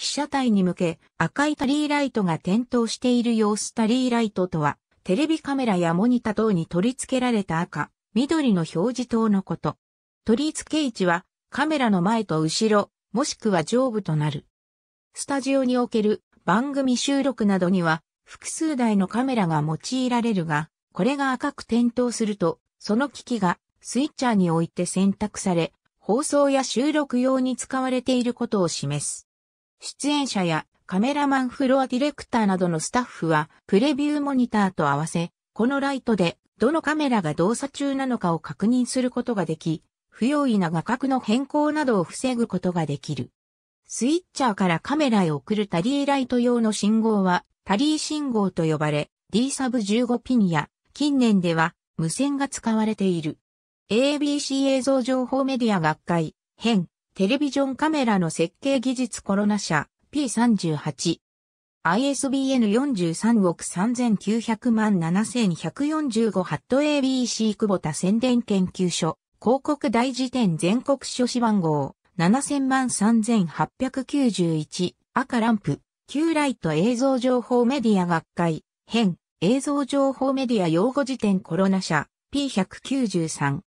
被写体に向け赤いタリーライトが点灯している様子タリーライトとは、テレビカメラやモニタ等に取り付けられた赤、緑の表示灯のこと。取り付け位置はカメラの前と後ろ、もしくは上部となる。スタジオにおける番組収録などには複数台のカメラが用いられるが、これが赤く点灯すると、その機器がスイッチャーにおいて選択され、放送や収録用に使われていることを示す。出演者やカメラマンフロアディレクターなどのスタッフはプレビューモニターと合わせ、このライトでどのカメラが動作中なのかを確認することができ、不用意な画角の変更などを防ぐことができる。スイッチャーからカメラへ送るタリーライト用の信号はタリー信号と呼ばれ D サブ15ピンや近年では無線が使われている。ABC 映像情報メディア学会編テレビジョンカメラの設計技術コロナ社 P38。ISBN 43億3900万7145ハット ABC 久保田宣伝研究所広告大辞典全国書誌番号7000万3891赤ランプ旧ライト映像情報メディア学会編映像情報メディア用語辞典コロナ社 P193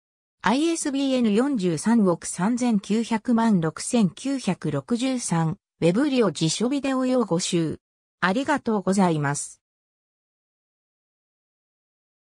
ISBN 43億3900万6963、ウェブリオ辞書ビデオ用語集。ありがとうございます。